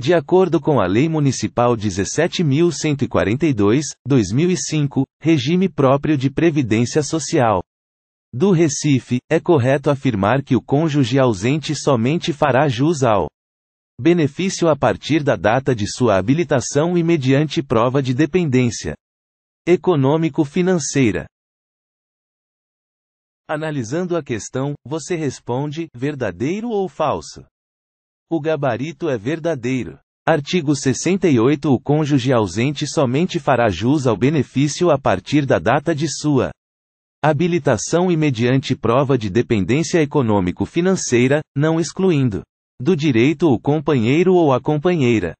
De acordo com a Lei Municipal 17.142, 2005, regime próprio de previdência social. Do Recife, é correto afirmar que o cônjuge ausente somente fará jus ao benefício a partir da data de sua habilitação e mediante prova de dependência econômico-financeira. Analisando a questão, você responde: verdadeiro ou falso? O gabarito é verdadeiro. Artigo 68 O cônjuge ausente somente fará jus ao benefício a partir da data de sua habilitação e mediante prova de dependência econômico-financeira, não excluindo do direito o companheiro ou a companheira.